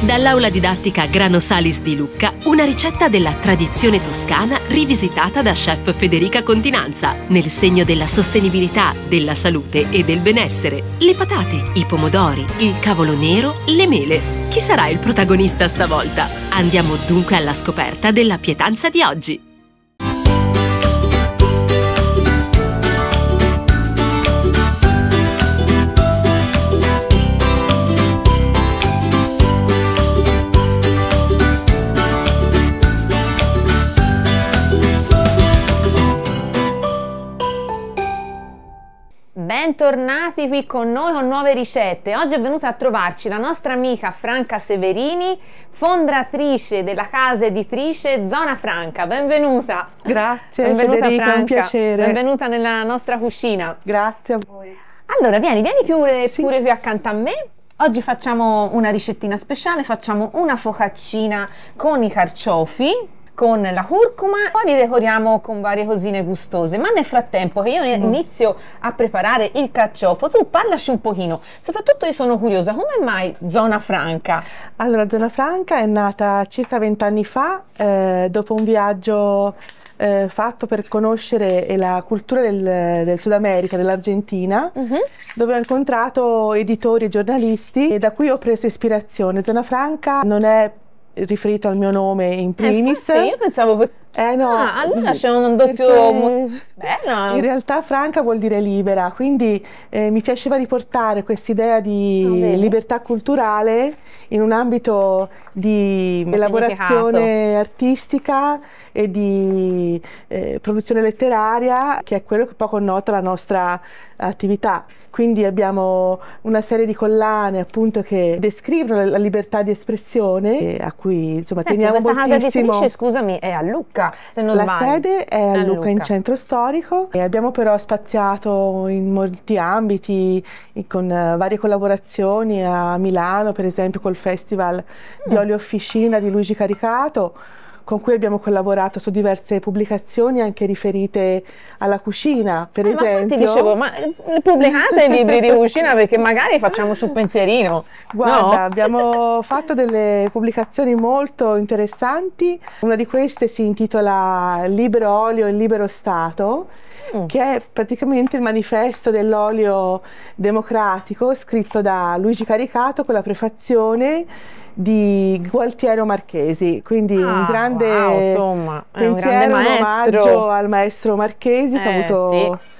Dall'aula didattica Grano Salis di Lucca, una ricetta della tradizione toscana rivisitata da chef Federica Continanza, nel segno della sostenibilità, della salute e del benessere. Le patate, i pomodori, il cavolo nero, le mele. Chi sarà il protagonista stavolta? Andiamo dunque alla scoperta della pietanza di oggi. Bentornati qui con noi con nuove ricette. Oggi è venuta a trovarci la nostra amica Franca Severini, fondatrice della casa editrice Zona Franca. Benvenuta. Grazie, Benvenuta Federica, Franca. un piacere. Benvenuta nella nostra cucina. Grazie a voi. Allora, vieni, vieni pure, sì. pure qui accanto a me. Oggi facciamo una ricettina speciale, facciamo una focaccina con i carciofi con la curcuma, poi li decoriamo con varie cosine gustose. Ma nel frattempo che io mm. inizio a preparare il carciofo, tu parlaci un pochino. Soprattutto io sono curiosa, come mai Zona Franca? Allora, Zona Franca è nata circa vent'anni fa, eh, dopo un viaggio eh, fatto per conoscere la cultura del, del Sud America, dell'Argentina, uh mhm. -huh. dove ho incontrato editori e giornalisti e da cui ho preso ispirazione. Zona Franca non è riferito al mio nome in eh, primis. Eh, infatti, io pensavo eh no, ah, allora c'è un doppio... Bello! In realtà franca vuol dire libera, quindi eh, mi piaceva riportare quest'idea di oh, libertà culturale in un ambito di un elaborazione artistica e di eh, produzione letteraria, che è quello che poco nota la nostra attività. Quindi abbiamo una serie di collane appunto che descrivono la libertà di espressione, eh, a cui insomma Senti, teniamo moltissimo. Ma questa casa editrice, scusami, è a Lucca città. Se non la sbaglio. sede è a, eh, a Luca, in centro storico e abbiamo però spaziato in molti ambiti con eh, varie collaborazioni a Milano, per esempio col Festival mm. di Olio Officina di Luigi Caricato con cui abbiamo collaborato su diverse pubblicazioni anche riferite alla cucina, per eh, esempio. Ma ti dicevo, ma eh, pubblicate i libri di cucina perché magari facciamo un pensierino. Guarda, no? abbiamo fatto delle pubblicazioni molto interessanti, una di queste si intitola Libero olio in libero stato, mm. che è praticamente il manifesto dell'olio democratico scritto da Luigi Caricato con la prefazione di Gualtiero Marchesi, quindi ah, un grande wow, insomma, pensiero, un grande maestro. omaggio al maestro Marchesi eh, che ha eh, avuto... Sì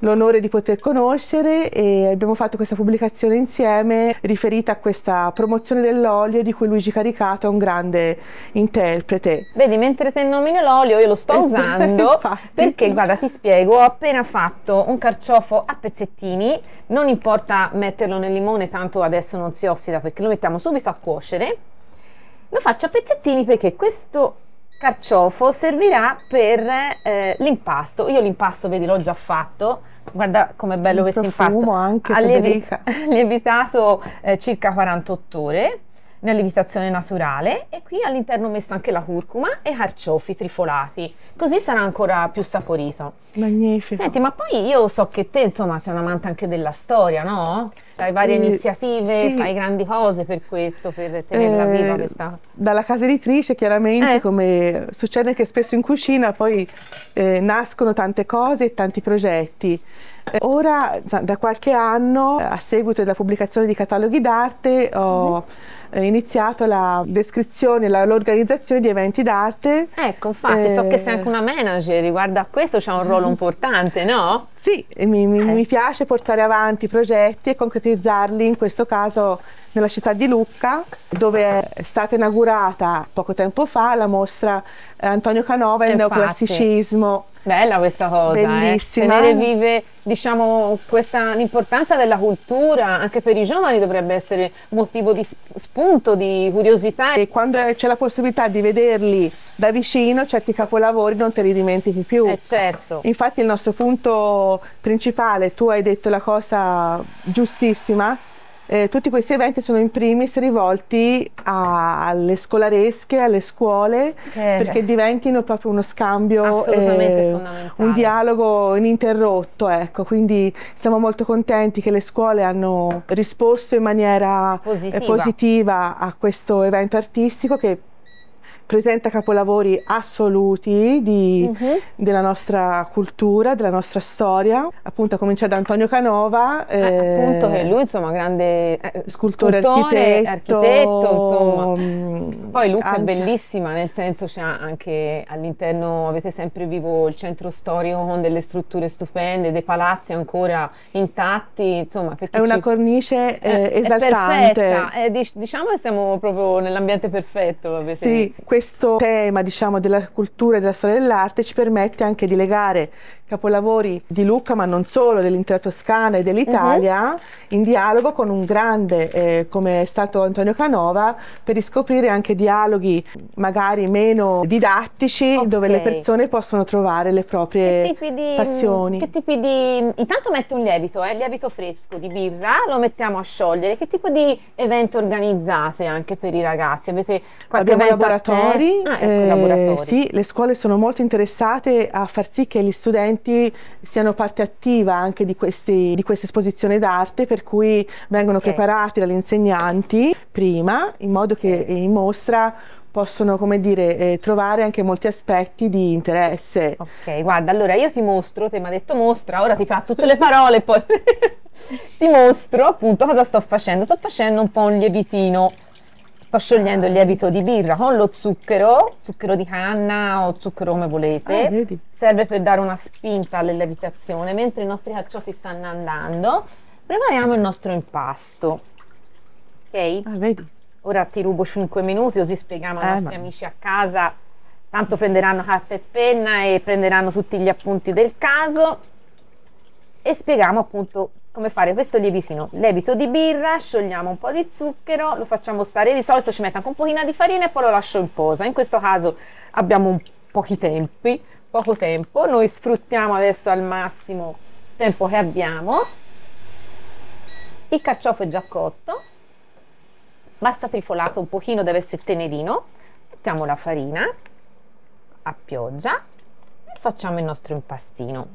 l'onore di poter conoscere e abbiamo fatto questa pubblicazione insieme riferita a questa promozione dell'olio di cui Luigi Caricato è un grande interprete. Vedi, mentre te nomini l'olio io lo sto usando perché guarda ti spiego, ho appena fatto un carciofo a pezzettini, non importa metterlo nel limone tanto adesso non si ossida perché lo mettiamo subito a cuocere. Lo faccio a pezzettini perché questo carciofo servirà per eh, l'impasto. Io l'impasto, vedi, l'ho già fatto. Guarda com'è bello questo impasto. Anche, ha lievi- lievitato eh, circa 48 ore nella lievitazione naturale e qui all'interno ho messo anche la curcuma e carciofi trifolati, così sarà ancora più saporito. Magnifico. Senti, ma poi io so che te, insomma, sei un amante anche della storia, no? Hai varie Quindi, iniziative, sì. fai grandi cose per questo, per tenerla eh, viva questa... Dalla casa editrice chiaramente, eh. come succede che spesso in cucina poi eh, nascono tante cose e tanti progetti. Ora, da qualche anno, eh, a seguito della pubblicazione di cataloghi d'arte, ho eh, iniziato la descrizione, la, l'organizzazione di eventi d'arte. Ecco, infatti, eh, so che sei anche una eh, manager, riguardo a questo c'è un ruolo mhm. importante, no? Sì, mi, mi, eh. mi piace portare avanti i progetti e concretizzarli, in questo caso nella città di Lucca, dove è stata inaugurata poco tempo fa la mostra eh, Antonio Canova e il neoclassicismo. Bella questa cosa, eh. Bellissima. Eh? tenere vive diciamo, questa, l'importanza della cultura anche per i giovani dovrebbe essere motivo di spunto, di curiosità. E quando c'è la possibilità di vederli da vicino, certi capolavori non te li dimentichi più. Eh certo. Infatti il nostro punto principale, tu hai detto la cosa giustissima, eh, tutti questi eventi sono in primis rivolti a, alle scolaresche, alle scuole, che perché diventino proprio uno scambio, eh, un dialogo ininterrotto. Ecco. Quindi siamo molto contenti che le scuole hanno risposto in maniera eh, positiva, positiva a questo evento artistico che presenta capolavori assoluti di, uh-huh. della nostra cultura, della nostra storia, appunto a cominciare da Antonio Canova. Eh, eh, appunto che lui insomma grande eh, scultore, scultore architetto, architetto insomma. Mm, Poi Luca anche... è bellissima nel senso c'è anche all'interno, avete sempre vivo il centro storico con delle strutture stupende, dei palazzi ancora intatti, insomma. È una ci... cornice eh, eh, esaltante. È perfetta, eh, diciamo che siamo proprio nell'ambiente perfetto, avete. Sì, questo tema diciamo, della cultura e della storia dell'arte ci permette anche di legare capolavori di Lucca, ma non solo, dell'intera Toscana e dell'Italia, uh-huh. in dialogo con un grande eh, come è stato Antonio Canova, per riscoprire anche dialoghi magari meno didattici, okay. dove le persone possono trovare le proprie che tipi di, passioni. Che tipi di... Intanto metto un lievito, eh, lievito fresco di birra, lo mettiamo a sciogliere. Che tipo di evento organizzate anche per i ragazzi? Avete qualche Abbiamo laboratori, ah, ecco, eh, laboratori. Sì, le scuole sono molto interessate a far sì che gli studenti studenti siano parte attiva anche di, questi, di questa esposizione d'arte, per cui vengono okay. preparati dagli insegnanti prima, in modo che in mostra possono, come dire, eh, trovare anche molti aspetti di interesse. Ok, guarda, allora io ti mostro, te mi ha detto mostra, ora ti fa tutte le parole, poi ti mostro appunto cosa sto facendo. Sto facendo un po' un lievitino sto sciogliendo il lievito di birra con lo zucchero, zucchero di canna o zucchero come volete. Ah, Serve per dare una spinta all'evitazione, mentre i nostri carciofi stanno andando. Prepariamo il nostro impasto. Ok? Ah, vedi. Ora ti rubo 5 minuti così spieghiamo eh, ai nostri ma... amici a casa. Tanto prenderanno carta e penna e prenderanno tutti gli appunti del caso e spieghiamo appunto come fare questo lievitino lievito di birra sciogliamo un po' di zucchero lo facciamo stare di solito ci metto anche un pochino di farina e poi lo lascio in posa in questo caso abbiamo pochi tempi poco tempo noi sfruttiamo adesso al massimo il tempo che abbiamo il carciofo è già cotto basta trifolato un pochino deve essere tenerino mettiamo la farina a pioggia e facciamo il nostro impastino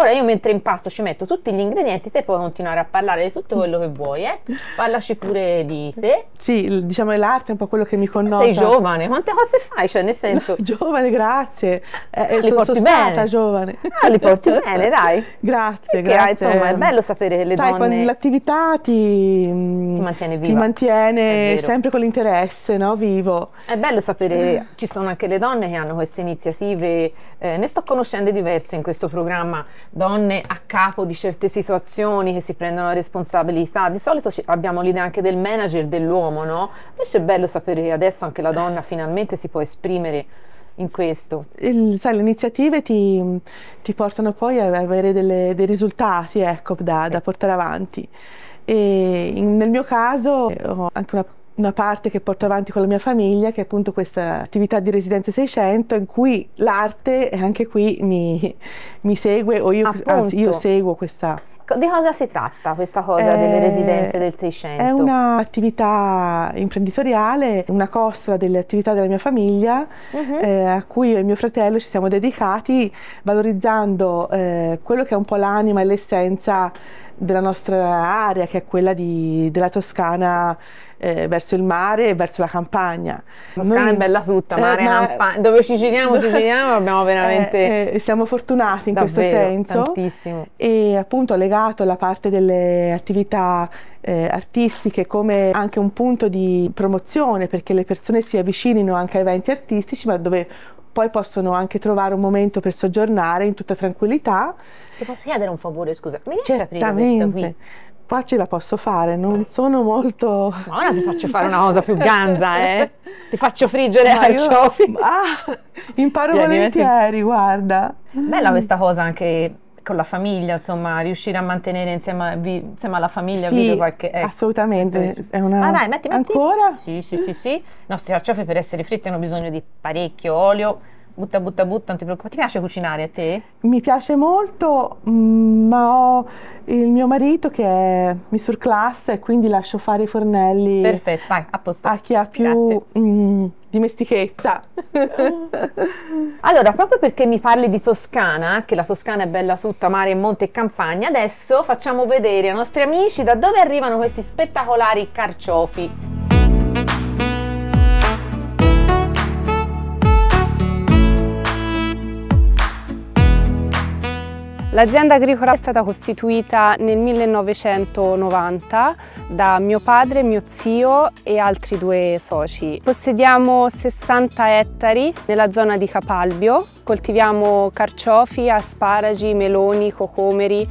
Ora io mentre impasto ci metto tutti gli ingredienti, te puoi continuare a parlare di tutto quello che vuoi, eh. Parlaci pure di sé. Sì, diciamo l'arte è un po' quello che mi connota. Sei giovane, quante cose fai? Cioè, nel senso... No, giovane, grazie. Eh, ah, sono, sono stata giovane. Ah, li porti bene, dai. grazie, Perché, grazie. Insomma, è bello sapere che le Sai, donne... l'attività ti... Mm, ti mantiene viva. Ti mantiene sempre con l'interesse, no? Vivo. È bello sapere, ci sono anche le donne che hanno queste iniziative, eh, ne sto conoscendo diverse in questo programma donne a capo di certe situazioni che si prendono responsabilità. Di solito abbiamo l'idea anche del manager dell'uomo, no? Invece è bello sapere che adesso anche la donna finalmente si può esprimere in questo? Il, sai, le iniziative ti, ti, portano poi ad avere delle, dei risultati ecco, da, da portare avanti. E in, nel mio caso ho anche una una parte che porto avanti con la mia famiglia, che è appunto questa attività di Residenza 600, in cui l'arte anche qui mi, mi segue, o io, anzi io seguo questa di cosa si tratta questa cosa eh, delle residenze del 600? È un'attività imprenditoriale, una costola delle attività della mia famiglia uh-huh. eh, a cui io e mio fratello ci siamo dedicati valorizzando eh, quello che è un po' l'anima e l'essenza della nostra area che è quella di, della Toscana eh, verso il mare e verso la campagna. Toscana Noi, è bella tutta, eh, mare, eh, campagna. Dove ci giriamo, ci giriamo, abbiamo eh, veramente... Eh, siamo fortunati in davvero, questo senso. Tantissimo. E appunto legato alla parte delle attività eh, artistiche come anche un punto di promozione perché le persone si avvicinino anche a eventi artistici, ma dove poi possono anche trovare un momento per soggiornare in tutta tranquillità. Ti posso chiedere un favore, scusa, mi riesci Certamente. a aprire questa qui? qua ce la posso fare, non sono molto... ora ti faccio fare una cosa più ganza, eh? Ti faccio friggere Ma carciofi. Io... Ah, imparo Vieni, volentieri, metti. guarda. Bella questa cosa anche con la famiglia, insomma, riuscire a mantenere insieme, vi, insieme alla famiglia sì, qualche... Ecco, assolutamente, è una... Ah, dai, metti, metti. Ancora? Sì, sì, sì, sì. I nostri carciofi per essere fritti hanno bisogno di parecchio olio, butta, butta, butta, non ti preoccupare. Ti piace cucinare a te? Mi piace molto, mm, ma ho il mio marito che è misurclass e quindi lascio fare i fornelli. Perfetto, vai, apposta. A chi ha più mm, dimestichezza. allora, proprio perché mi parli di Toscana, che la Toscana è bella tutta mare, monte e campagna, adesso facciamo vedere ai nostri amici da dove arrivano questi spettacolari carciofi. L'azienda agricola è stata costituita nel 1990 da mio padre, mio zio e altri due soci. Possediamo 60 ettari nella zona di Capalbio, coltiviamo carciofi, asparagi, meloni, cocomeri.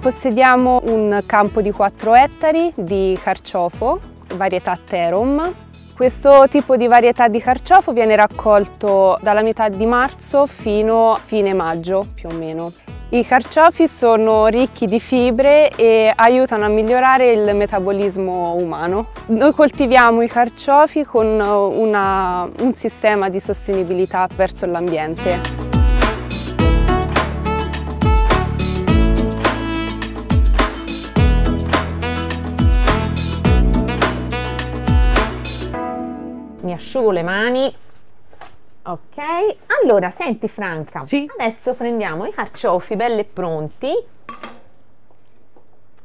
Possediamo un campo di 4 ettari di carciofo, varietà Terum, questo tipo di varietà di carciofo viene raccolto dalla metà di marzo fino a fine maggio più o meno. I carciofi sono ricchi di fibre e aiutano a migliorare il metabolismo umano. Noi coltiviamo i carciofi con una, un sistema di sostenibilità verso l'ambiente. asciugo le mani. Ok, allora senti Franca, sì? adesso prendiamo i carciofi belli e pronti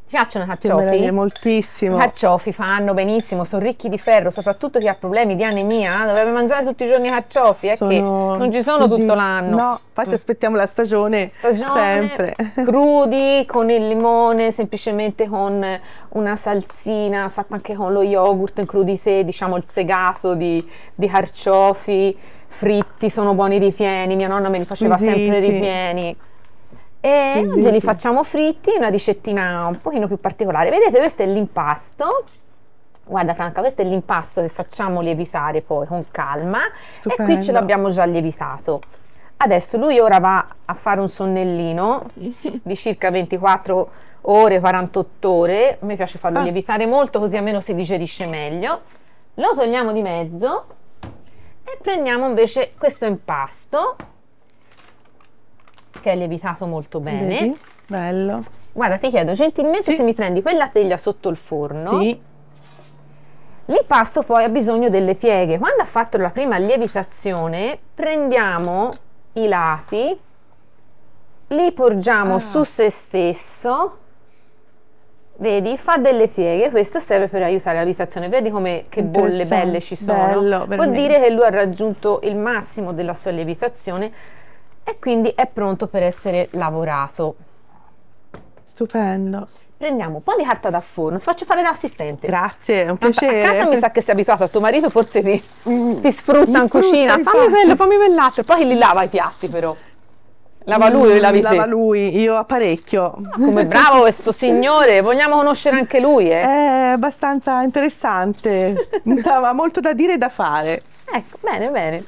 ti piacciono i carciofi? moltissimo. I carciofi fanno benissimo, sono ricchi di ferro, soprattutto chi ha problemi di anemia eh? dovrebbe mangiare tutti i giorni i carciofi, sono... eh, non ci sono sì, tutto sì. l'anno. No, infatti aspettiamo la stagione, stagione sempre. Crudi, con il limone, semplicemente con una salsina, fatta anche con lo yogurt crudi se, diciamo il segato di, di carciofi fritti, sono buoni ripieni, mia nonna me li faceva Squisiti. sempre ripieni e sì, oggi sì. li facciamo fritti in una ricettina un pochino più particolare. Vedete, questo è l'impasto. Guarda Franca, questo è l'impasto che facciamo lievitare poi con calma Stupendo. e qui ce l'abbiamo già lievitato. Adesso lui ora va a fare un sonnellino di circa 24 ore, 48 ore. A me piace farlo ah. lievitare molto così almeno si digerisce meglio. Lo togliamo di mezzo e prendiamo invece questo impasto che è lievitato molto bene. Vedi? Bello. Guarda, ti chiedo gentilmente sì. se mi prendi quella teglia sotto il forno. Sì. L'impasto poi ha bisogno delle pieghe. Quando ha fatto la prima lievitazione, prendiamo i lati, li porgiamo ah. su se stesso. Vedi, fa delle pieghe, questo serve per aiutare la lievitazione. Vedi come che bolle belle ci sono. Bello, Vuol dire che lui ha raggiunto il massimo della sua lievitazione e quindi è pronto per essere lavorato. Stupendo. Prendiamo un po' di carta da forno, ti faccio fare da assistente. Grazie, è un piacere. A casa mi sa che sei abituato, a tuo marito, forse ti, mm, ti sfrutta in cucina. Fammi fatto. quello, fammi quell'altro. Poi li lava i piatti però. Lava lui o lavi mm, Lava te? lui, io apparecchio. Ah, come bravo questo signore, vogliamo conoscere anche lui, eh? È abbastanza interessante, aveva molto da dire e da fare. Ecco, bene, bene.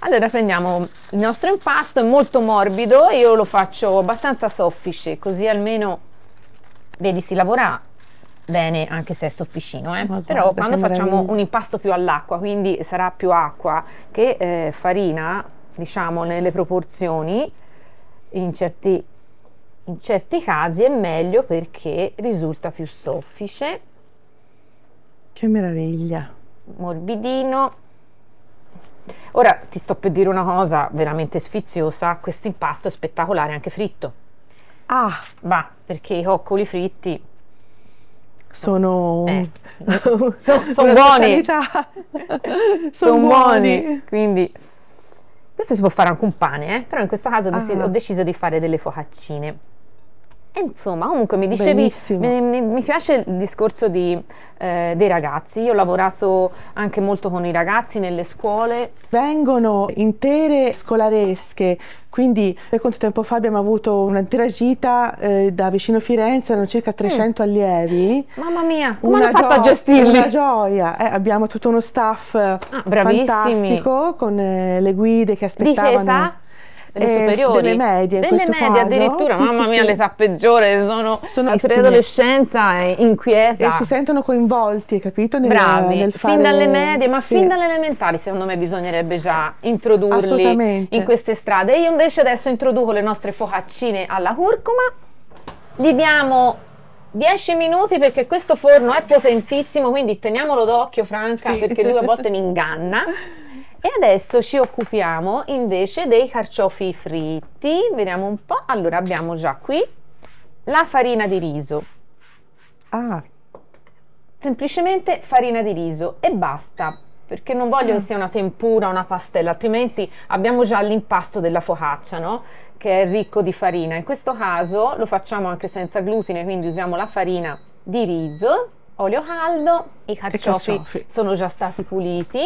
Allora prendiamo il nostro impasto, è molto morbido, io lo faccio abbastanza soffice, così almeno, vedi, si lavora bene anche se è sofficino, eh? Madonna, però quando facciamo un impasto più all'acqua, quindi sarà più acqua che eh, farina, diciamo nelle proporzioni, in certi, in certi casi è meglio perché risulta più soffice. Che meraviglia! Morbidino Ora ti sto per dire una cosa veramente sfiziosa, questo impasto è spettacolare anche fritto. Ah! Va, perché i coccoli fritti sono, eh. sono, sono buoni. sono, sono buoni. buoni. Quindi questo si può fare anche un pane, eh? però in questo caso ah. ho deciso di fare delle focaccine. E eh, insomma, comunque mi dicevi, mi, mi, mi, piace il discorso di, eh, dei ragazzi, io ho lavorato anche molto con i ragazzi nelle scuole. Vengono intere scolaresche, quindi per quanto tempo fa abbiamo avuto un'intera gita eh, da vicino Firenze, erano circa 300 mm. allievi. Mamma mia, come una hanno fatto a gestirli? Una gioia, eh, abbiamo tutto uno staff ah, fantastico con eh, le guide che aspettavano. Di che età? delle eh, superiori? Delle medie. Delle medie caso. addirittura, sì, mamma sì, mia, sì. l'età peggiore, sono sono la preadolescenza inquieta. E si sentono coinvolti, capito? Nel, Bravi, nel fare... fin dalle medie, ma fin dalle elementari secondo me bisognerebbe già introdurli in queste strade. Io invece adesso introduco le nostre focaccine alla curcuma, gli diamo 10 minuti perché questo forno è potentissimo, quindi teniamolo d'occhio Franca sì. perché lui a volte mi inganna. E adesso ci occupiamo invece dei carciofi fritti. Vediamo un po'. Allora abbiamo già qui la farina di riso. Ah. Semplicemente farina di riso e basta perché non voglio ah. che sia una tempura, una pastella, altrimenti abbiamo già l'impasto della focaccia, no? che è ricco di farina. In questo caso lo facciamo anche senza glutine, quindi usiamo la farina di riso, olio caldo, i carciofi, carciofi. sono già stati puliti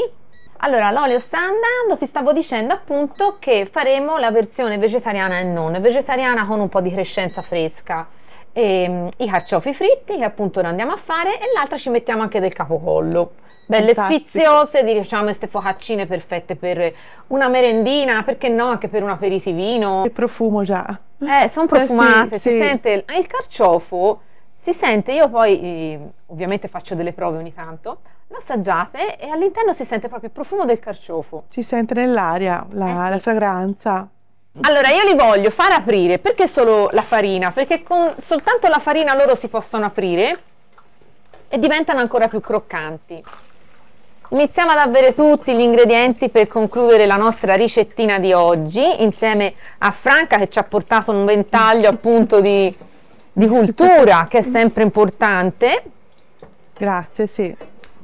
allora, l'olio sta andando, ti stavo dicendo appunto che faremo la versione vegetariana e non vegetariana con un po' di crescenza fresca. E, ehm, i carciofi fritti che appunto ne andiamo a fare e l'altra ci mettiamo anche del capocollo. Belle Fantastico. sfiziose, diciamo, queste focaccine perfette per una merendina, perché no, anche per un aperitivino. Che profumo già. Eh, sono profumate, eh sì, si sì. sente il carciofo si sente, io poi eh, ovviamente faccio delle prove ogni tanto, lo assaggiate e all'interno si sente proprio il profumo del carciofo. Si sente nell'aria la, eh sì. la, fragranza. Allora io li voglio far aprire, perché solo la farina? Perché con soltanto la farina loro si possono aprire e diventano ancora più croccanti. Iniziamo ad avere tutti gli ingredienti per concludere la nostra ricettina di oggi insieme a Franca che ci ha portato un ventaglio appunto di di cultura che è sempre importante. Grazie, sì.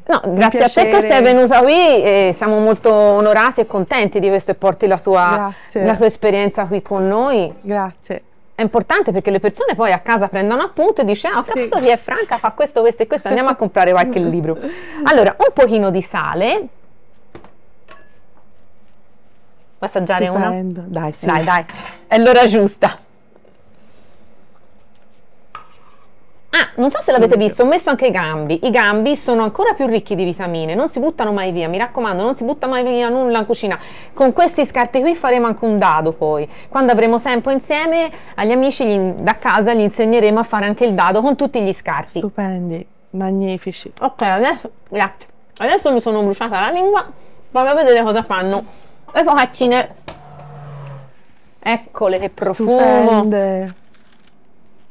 No, grazie piacere. a te che sei venuta qui e siamo molto onorati e contenti di questo e porti la tua, la tua esperienza qui con noi. Grazie è importante perché le persone poi a casa prendono appunto e dicono ah, ho capito sì. chi è Franca, fa questo, questo e questo, andiamo a comprare qualche libro. Allora, un pochino di sale. Puoi assaggiare Stupendo. una? Dai, sì. Dai, dai. È l'ora giusta. Ah, non so se l'avete visto, ho messo anche i gambi. I gambi sono ancora più ricchi di vitamine, non si buttano mai via, mi raccomando, non si butta mai via nulla in cucina. Con questi scarti qui faremo anche un dado poi. Quando avremo tempo insieme agli amici gli, da casa gli insegneremo a fare anche il dado con tutti gli scarti. Stupendi, magnifici. Ok, adesso, grazie. Adesso mi sono bruciata la lingua, vado a vedere cosa fanno. Le focaccine. Eccole che profumo. Stupende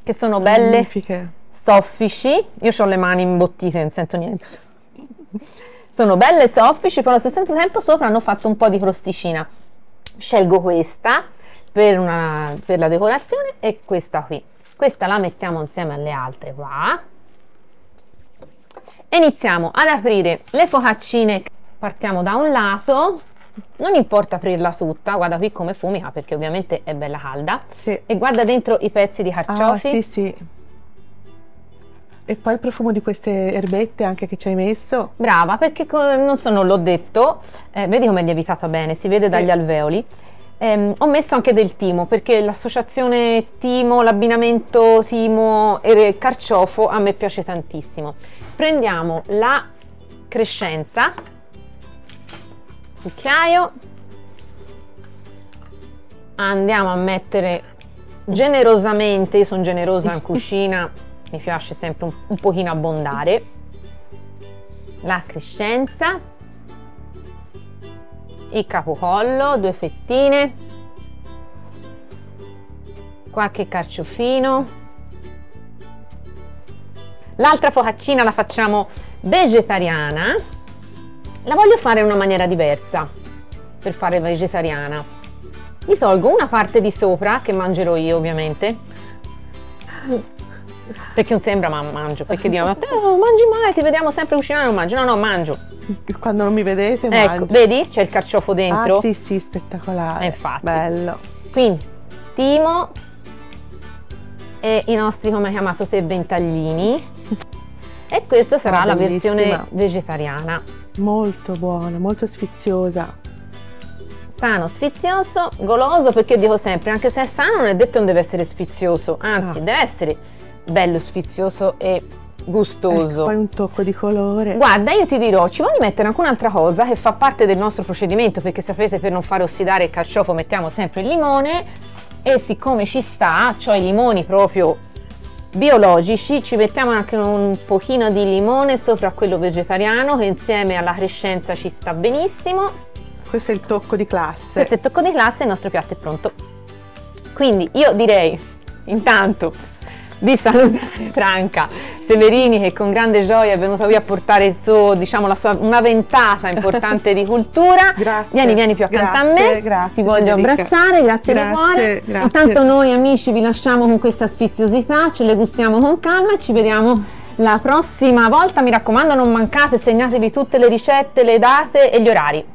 che sono belle. Magnifiche soffici, io ho le mani imbottite, non sento niente, sono belle soffici, però allo stesso tempo sopra hanno fatto un po' di crosticina. Scelgo questa per, una, per la decorazione e questa qui. Questa la mettiamo insieme alle altre qua. Iniziamo ad aprire le focaccine. Partiamo da un lato, non importa aprirla tutta, guarda qui come fumica perché ovviamente è bella calda. Sì. E guarda dentro i pezzi di ah, carciofi. Ah, sì, sì. E poi il profumo di queste erbette anche che ci hai messo. Brava, perché non, so, non l'ho detto, eh, vedi è lievitata bene, si vede sì. dagli alveoli. Eh, ho messo anche del timo perché l'associazione timo, l'abbinamento timo e carciofo a me piace tantissimo. Prendiamo la crescenza, cucchiaio, andiamo a mettere generosamente, io sono generosa in cucina, mi piace sempre un, un pochino abbondare, la crescenza, il capocollo, due fettine, qualche carciofino. L'altra focaccina la facciamo vegetariana, la voglio fare in una maniera diversa per fare vegetariana. Gli tolgo una parte di sopra che mangerò io ovviamente perché non sembra ma mangio, perché dicono oh, ma te non mangi mai, ti vediamo sempre cucinare, ah, non mangio. No, no, mangio. Quando non mi vedete ecco, mangio. Ecco, vedi? C'è il carciofo ah, dentro. Ah sì, sì, spettacolare. Eh, infatti. Bello. Quindi, Timo e i nostri, come chiamato te, ventaglini. E questa sarà ah, la versione vegetariana. Molto buona, molto sfiziosa sano, sfizioso, goloso, perché dico sempre, anche se è sano non è detto non deve essere sfizioso, anzi no. Ah. deve essere bello, sfizioso e gustoso. Ecco, poi un tocco di colore. Guarda, io ti dirò, ci voglio mettere anche un'altra cosa che fa parte del nostro procedimento, perché sapete per non fare ossidare il carciofo mettiamo sempre il limone e siccome ci sta, cioè i limoni proprio biologici, ci mettiamo anche un pochino di limone sopra quello vegetariano che insieme alla crescenza ci sta benissimo. Questo è il tocco di classe. Questo è il tocco di classe e il nostro piatto è pronto. Quindi io direi, intanto di salutare Franca Severini che con grande gioia è venuta qui a portare suo, diciamo, sua, una ventata importante di cultura. Grazie. Vieni, vieni più accanto grazie, a me, grazie, ti voglio abbracciare, grazie, grazie di cuore. Grazie. Intanto noi amici vi lasciamo con questa sfiziosità, ce le gustiamo con calma e ci vediamo la prossima volta mi raccomando non mancate segnatevi tutte le ricette le date e gli orari